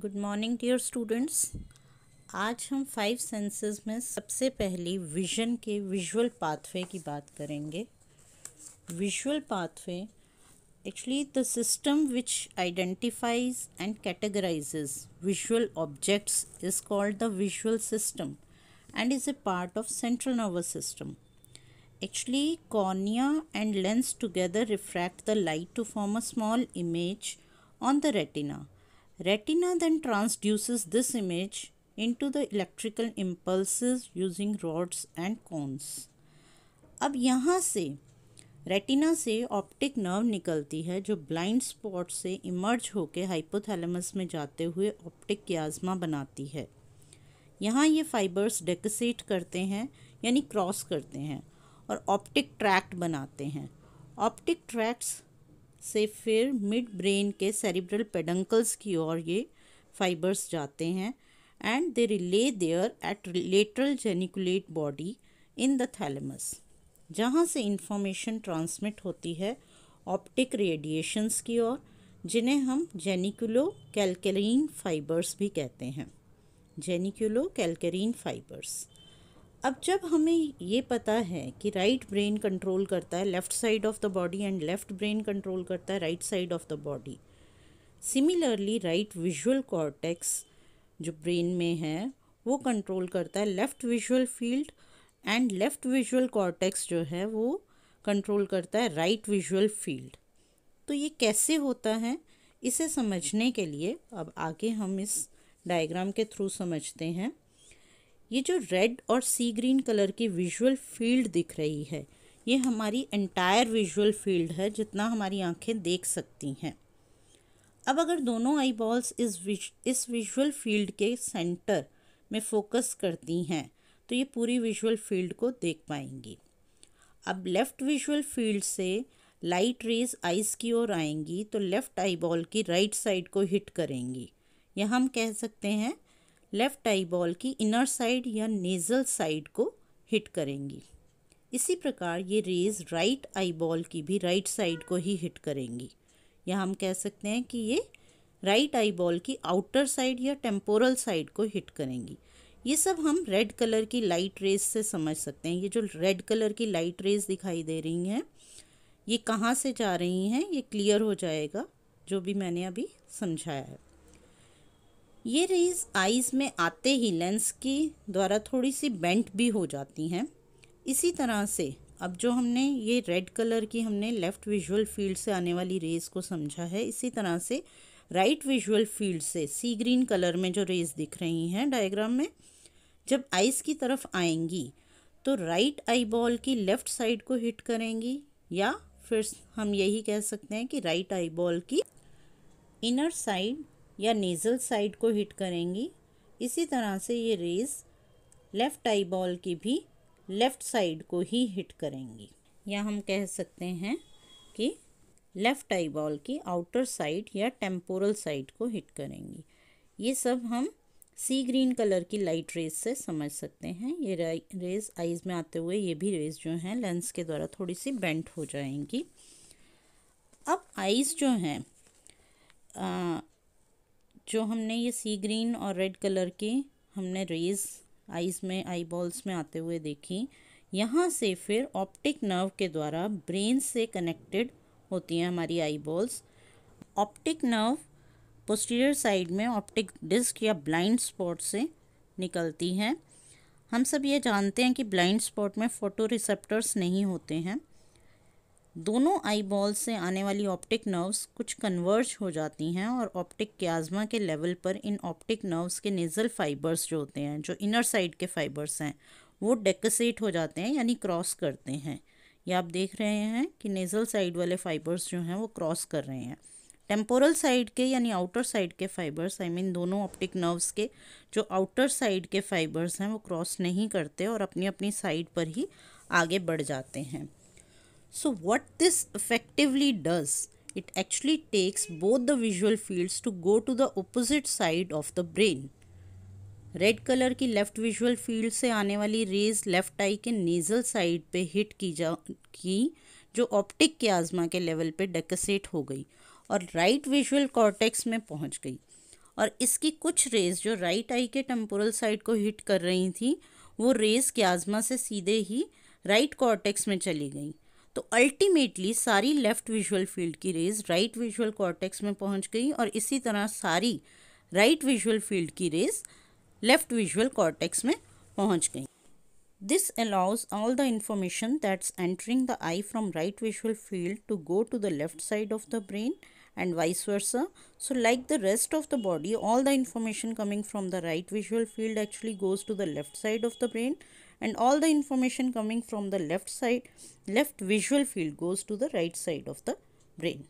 Good morning dear students आज हम five senses में सबसे पहले विजन के विजुअल पाथवे की बात करेंगे visual pathway actually the system which identifies and categorises visual objects is called the visual system and is a part of central nervous system actually cornea and lens together refract the light to form a small image on the retina Retina then transduces this image into the electrical impulses using rods and cones. अब यहाँ से retina से optic nerve निकलती है जो blind spot से emerge होकर hypothalamus में जाते हुए ऑप्टिक क्याजमा बनाती है यहाँ ये फाइबर्स डेकसेट करते हैं यानी क्रॉस करते हैं और ऑप्टिक ट्रैक्ट बनाते हैं ऑप्टिक ट्रैक्ट्स से फिर मिड ब्रेन के सेरिब्रल पेडंकल्स की ओर ये फाइबर्स जाते हैं and they relay there at lateral geniculate body in the thalamus जहाँ से इंफॉर्मेशन ट्रांसमिट होती है ऑप्टिक रेडिएशंस की ओर जिन्हें हम जेनिकुलो कैलकरीन फाइबर्स भी कहते हैं जेनिकुलो कैलकरीन फाइबर्स अब जब हमें ये पता है कि राइट ब्रेन कंट्रोल करता है left side of the body and left brain control करता है right side of the body similarly right visual cortex जो ब्रेन में है वो कंट्रोल करता है left visual field and left visual cortex जो है वो कंट्रोल करता है राइट विजुअल फील्ड तो ये कैसे होता है इसे समझने के लिए अब आगे हम इस डायग्राम के थ्रू समझते हैं ये जो रेड और सी ग्रीन कलर की विजुअल फील्ड दिख रही है ये हमारी एंटायर विजुअल फील्ड है जितना हमारी आंखें देख सकती हैं अब अगर दोनों आई बॉल्स इस विज इस विजुअल फील्ड के सेंटर में फोकस करती हैं तो ये पूरी विजुअल फील्ड को देख पाएंगी अब लेफ़्ट विजुअल फील्ड से लाइट रेज आइज़ की ओर आएंगी तो लेफ़्ट आई बॉल की राइट right साइड को हिट करेंगी यह हम कह सकते हैं लेफ्ट आई बॉल की इनर साइड या नेज़ल साइड को हिट करेंगी इसी प्रकार ये रेज राइट आई बॉल की भी राइट right साइड को ही हिट करेंगी या हम कह सकते हैं कि ये राइट आई बॉल की आउटर साइड या टेम्पोरल साइड को हिट करेंगी ये सब हम रेड कलर की लाइट रेज से समझ सकते हैं ये जो रेड कलर की लाइट रेज दिखाई दे रही हैं ये कहाँ से जा रही हैं ये क्लियर हो जाएगा जो भी मैंने अभी समझाया है ये रेज आइज़ में आते ही लेंस के द्वारा थोड़ी सी बेंट भी हो जाती हैं इसी तरह से अब जो हमने ये रेड कलर की हमने लेफ़्ट विजुअल फील्ड से आने वाली रेज़ को समझा है इसी तरह से राइट विजुअल फील्ड से सी ग्रीन कलर में जो रेज़ दिख रही हैं डायग्राम में जब आइज़ की तरफ आएंगी तो राइट आई बॉल की लेफ़्ट साइड को हिट करेंगी या फिर हम यही कह सकते हैं कि राइट आई बॉल की इनर साइड या नेज़ल साइड को हिट करेंगी इसी तरह से ये रेज़ लेफ़्ट आई बॉल की भी लेफ़्ट साइड को ही हिट करेंगी या हम कह सकते हैं कि लेफ़्ट आई बॉल की आउटर साइड या टेम्पोरल साइड को हिट करेंगी ये सब हम सी ग्रीन कलर की लाइट रेज से समझ सकते हैं ये रेज आइज़ में आते हुए ये भी रेज जो हैं लेंस के द्वारा थोड़ी सी बेंट हो जाएंगी अब आइज़ जो हैं जो हमने ये सी ग्रीन और रेड कलर की हमने रेज आईज में आई बॉल्स में आते हुए देखी यहाँ से फिर ऑप्टिक नर्व के द्वारा ब्रेन से कनेक्टेड होती हैं हमारी eyeballs optic nerve posterior side में ऑप्टिक डिस्क या ब्लाइंड स्पॉट से निकलती हैं हम सब ये जानते हैं कि ब्लाइंड स्पॉट में फोटो रिसेप्टर्स नहीं होते हैं दोनों आई बॉल से आने वाली ऑप्टिक नर्व्स कुछ कन्वर्ज हो जाती हैं और ऑप्टिक क्याजमा के लेवल पर इन ऑप्टिक नर्व्स के नेज़ल फाइबर्स जो होते हैं जो इनर साइड के फाइबर्स हैं वो डेकसेट हो जाते हैं यानी क्रॉस करते हैं ये आप देख रहे हैं कि नेज़ल साइड वाले फाइबर्स जो हैं वो क्रॉस कर रहे हैं टेम्पोरल साइड के यानी आउटर साइड के फाइबर्स आई मीन दोनों ऑप्टिक नर्व्स के जो आउटर साइड के फाइबर्स हैं वो क्रॉस नहीं करते और अपनी अपनी साइड पर ही आगे बढ़ जाते हैं So what this effectively does, it actually takes both the visual fields to go to the opposite side of the brain. Red colour की लेफ़्ट विजुअल फील्ड से आने वाली रेज लेफ़्ट आई के नेज़ल साइड पे हिट की जा की जो ऑप्टिक के आज़मा के लेवल पे डेकसेट हो गई और राइट विजुअल कॉर्टेक्स में पहुंच गई और इसकी कुछ रेज जो राइट आई के टेम्पोरल साइड को हिट कर रही थी वो रेज के आज़मा से सीधे ही राइट कॉर्टेक्स में चली गई तो अल्टीमेटली सारी लेफ्ट विजुअल फील्ड की रेज राइट विजुअल कॉर्टेक्स में पहुंच गई और इसी तरह सारी राइट विजुअल फील्ड की रेज लेफ्ट विजुअल कॉर्टेक्स में पहुंच गई this allows all the information that's entering the eye from right visual field to go to the left side of the brain and vice versa. So like the rest of the body, all the information coming from the right visual field actually goes to the left side of the brain and all the information coming from the left side, left visual field goes to the right side of the brain.